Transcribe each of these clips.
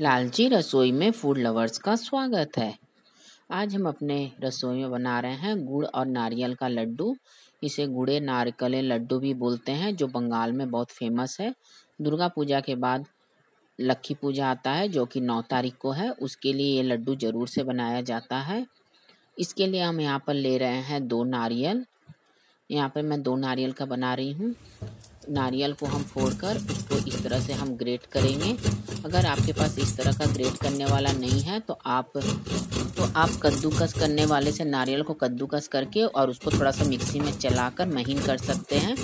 लालची रसोई में फूड लवर्स का स्वागत है आज हम अपने रसोई में बना रहे हैं गुड़ और नारियल का लड्डू इसे गुड़े नारकले लड्डू भी बोलते हैं जो बंगाल में बहुत फेमस है दुर्गा पूजा के बाद लक्खी पूजा आता है जो कि नौ तारीख को है उसके लिए ये लड्डू ज़रूर से बनाया जाता है इसके लिए हम यहाँ पर ले रहे हैं दो नारियल यहाँ पर मैं दो नारियल का बना रही हूँ नारियल को हम फोड़कर उसको इस तरह से हम ग्रेट करेंगे अगर आपके पास इस तरह का ग्रेट करने वाला नहीं है तो आप तो आप कद्दूकस करने वाले से नारियल को कद्दूकस करके और उसको थोड़ा सा मिक्सी में चलाकर महीन कर सकते हैं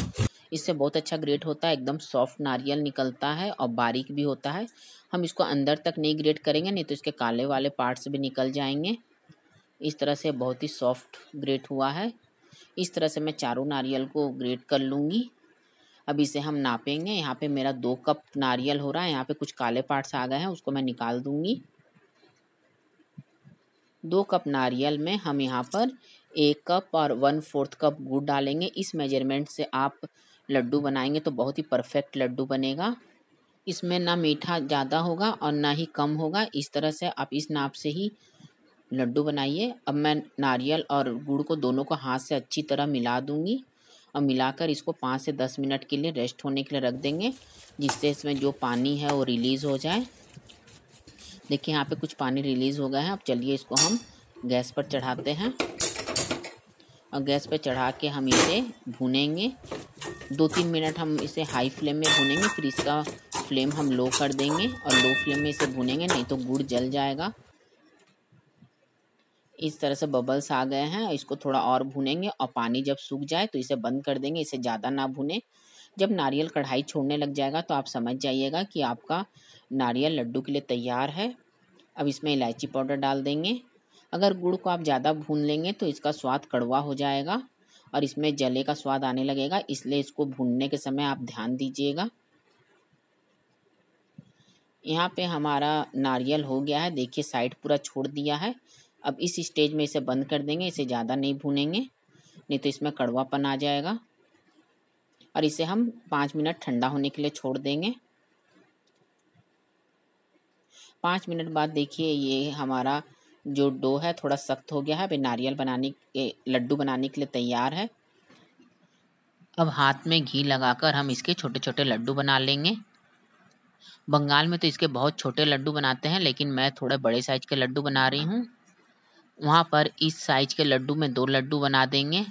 इससे बहुत अच्छा ग्रेट होता है एकदम सॉफ्ट नारियल निकलता है और बारीक भी होता है हम इसको अंदर तक नहीं ग्रेट करेंगे नहीं तो इसके काले वाले पार्ट्स भी निकल जाएंगे इस तरह से बहुत ही सॉफ्ट ग्रेट हुआ है इस तरह से मैं चारों नारियल को ग्रेट कर लूँगी अब इसे हम नापेंगे यहाँ पे मेरा दो कप नारियल हो रहा है यहाँ पे कुछ काले पार्ट्स आ गए हैं उसको मैं निकाल दूंगी दो कप नारियल में हम यहाँ पर एक कप और वन फोर्थ कप गुड़ डालेंगे इस मेजरमेंट से आप लड्डू बनाएंगे तो बहुत ही परफेक्ट लड्डू बनेगा इसमें ना मीठा ज़्यादा होगा और ना ही कम होगा इस तरह से आप इस नाप से ही लड्डू बनाइए अब मैं नारियल और गुड़ को दोनों को हाथ से अच्छी तरह मिला दूंगी और मिलाकर इसको पाँच से दस मिनट के लिए रेस्ट होने के लिए रख देंगे जिससे इसमें जो पानी है वो रिलीज़ हो जाए देखिए यहाँ पे कुछ पानी रिलीज़ हो गया है अब चलिए इसको हम गैस पर चढ़ाते हैं और गैस पर चढ़ा के हम इसे भुनेंगे दो तीन मिनट हम इसे हाई फ्लेम में भूनेंगे फिर इसका फ्लेम हम लो कर देंगे और लो फ्लेम में इसे भुनेंगे नहीं तो गुड़ जल जाएगा इस तरह से बबल्स आ गए हैं इसको थोड़ा और भूनेंगे और पानी जब सूख जाए तो इसे बंद कर देंगे इसे ज़्यादा ना भुने जब नारियल कढ़ाई छोड़ने लग जाएगा तो आप समझ जाइएगा कि आपका नारियल लड्डू के लिए तैयार है अब इसमें इलायची पाउडर डाल देंगे अगर गुड़ को आप ज़्यादा भून लेंगे तो इसका स्वाद कड़वा हो जाएगा और इसमें जले का स्वाद आने लगेगा इसलिए इसको भूनने के समय आप ध्यान दीजिएगा यहाँ पे हमारा नारियल हो गया है देखिए साइड पूरा छोड़ दिया है अब इस स्टेज में इसे बंद कर देंगे इसे ज़्यादा नहीं भूनेंगे नहीं तो इसमें कड़वापन आ जाएगा और इसे हम पाँच मिनट ठंडा होने के लिए छोड़ देंगे पाँच मिनट बाद देखिए ये हमारा जो डो है थोड़ा सख्त हो गया है अभी नारियल बनाने के लड्डू बनाने के लिए तैयार है अब हाथ में घी लगाकर हम इसके छोटे छोटे लड्डू बना लेंगे बंगाल में तो इसके बहुत छोटे लड्डू बनाते हैं लेकिन मैं थोड़े बड़े साइज के लड्डू बना रही हूँ वहाँ पर इस साइज के लड्डू में दो लड्डू बना देंगे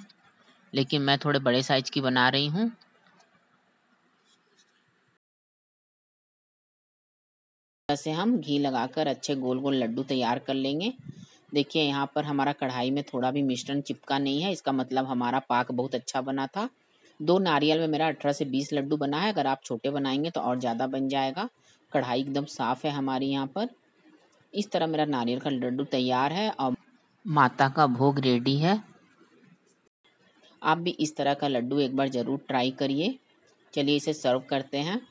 लेकिन मैं थोड़े बड़े साइज की बना रही हूँ से हम घी लगाकर अच्छे गोल गोल लड्डू तैयार कर लेंगे देखिए यहाँ पर हमारा कढ़ाई में थोड़ा भी मिश्रण चिपका नहीं है इसका मतलब हमारा पाक बहुत अच्छा बना था दो नारियल में मेरा अठारह से बीस लड्डू बना है अगर आप छोटे बनाएंगे तो और ज़्यादा बन जाएगा कढ़ाई एकदम साफ़ है हमारी यहाँ पर इस तरह मेरा नारियल का लड्डू तैयार है और माता का भोग रेडी है आप भी इस तरह का लड्डू एक बार ज़रूर ट्राई करिए चलिए इसे सर्व करते हैं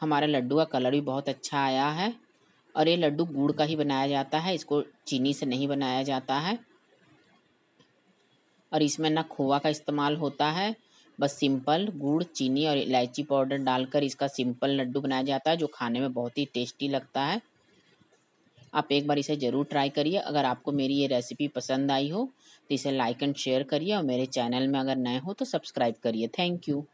हमारे लड्डू का कलर भी बहुत अच्छा आया है और ये लड्डू गुड़ का ही बनाया जाता है इसको चीनी से नहीं बनाया जाता है और इसमें ना खोवा का इस्तेमाल होता है बस सिंपल गुड़ चीनी और इलायची पाउडर डालकर इसका सिंपल लड्डू बनाया जाता है जो खाने में बहुत ही टेस्टी लगता है आप एक बार इसे ज़रूर ट्राई करिए अगर आपको मेरी ये रेसिपी पसंद आई हो तो इसे लाइक एंड शेयर करिए और मेरे चैनल में अगर नए हो तो सब्सक्राइब करिए थैंक यू